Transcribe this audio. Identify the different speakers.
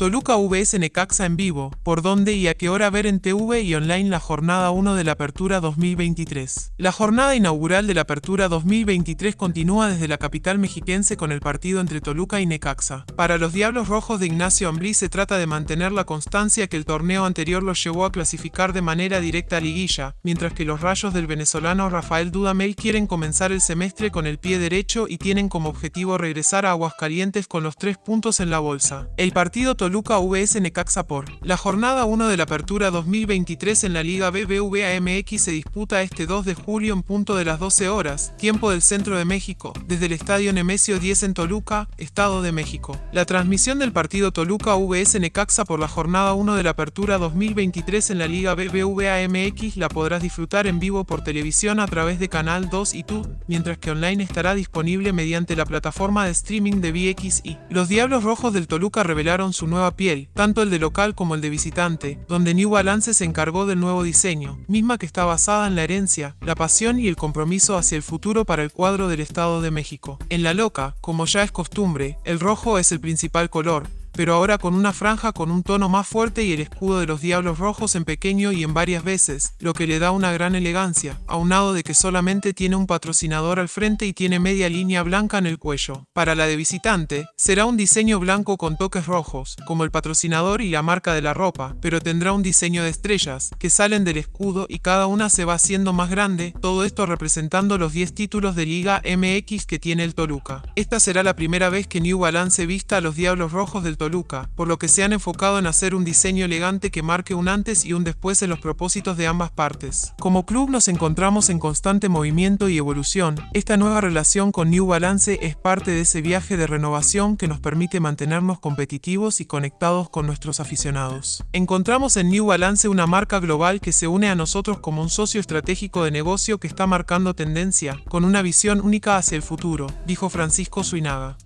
Speaker 1: Toluca VS Necaxa en vivo, por dónde y a qué hora ver en TV y online la jornada 1 de la Apertura 2023. La jornada inaugural de la Apertura 2023 continúa desde la capital mexiquense con el partido entre Toluca y Necaxa. Para los Diablos Rojos de Ignacio Ambrí se trata de mantener la constancia que el torneo anterior los llevó a clasificar de manera directa a liguilla, mientras que los Rayos del venezolano Rafael Dudamel quieren comenzar el semestre con el pie derecho y tienen como objetivo regresar a Aguascalientes con los tres puntos en la bolsa. El partido Toluca VS Necaxa por. La jornada 1 de la apertura 2023 en la Liga BBVA MX se disputa este 2 de julio en punto de las 12 horas, tiempo del centro de México, desde el Estadio Nemesio 10 en Toluca, Estado de México. La transmisión del partido Toluca VS Necaxa por la jornada 1 de la apertura 2023 en la Liga BBVA MX la podrás disfrutar en vivo por televisión a través de Canal 2 y tú, mientras que online estará disponible mediante la plataforma de streaming de VXI. Los Diablos Rojos del Toluca revelaron su nuevo piel, tanto el de local como el de visitante, donde New Balance se encargó del nuevo diseño, misma que está basada en la herencia, la pasión y el compromiso hacia el futuro para el cuadro del Estado de México. En la loca, como ya es costumbre, el rojo es el principal color, pero ahora con una franja con un tono más fuerte y el escudo de los Diablos Rojos en pequeño y en varias veces, lo que le da una gran elegancia, aunado de que solamente tiene un patrocinador al frente y tiene media línea blanca en el cuello. Para la de visitante, será un diseño blanco con toques rojos, como el patrocinador y la marca de la ropa, pero tendrá un diseño de estrellas, que salen del escudo y cada una se va haciendo más grande, todo esto representando los 10 títulos de Liga MX que tiene el Toluca. Esta será la primera vez que New Balance vista a los Diablos Rojos del Toluca, por lo que se han enfocado en hacer un diseño elegante que marque un antes y un después en los propósitos de ambas partes. Como club nos encontramos en constante movimiento y evolución, esta nueva relación con New Balance es parte de ese viaje de renovación que nos permite mantenernos competitivos y conectados con nuestros aficionados. Encontramos en New Balance una marca global que se une a nosotros como un socio estratégico de negocio que está marcando tendencia, con una visión única hacia el futuro, dijo Francisco Suinaga.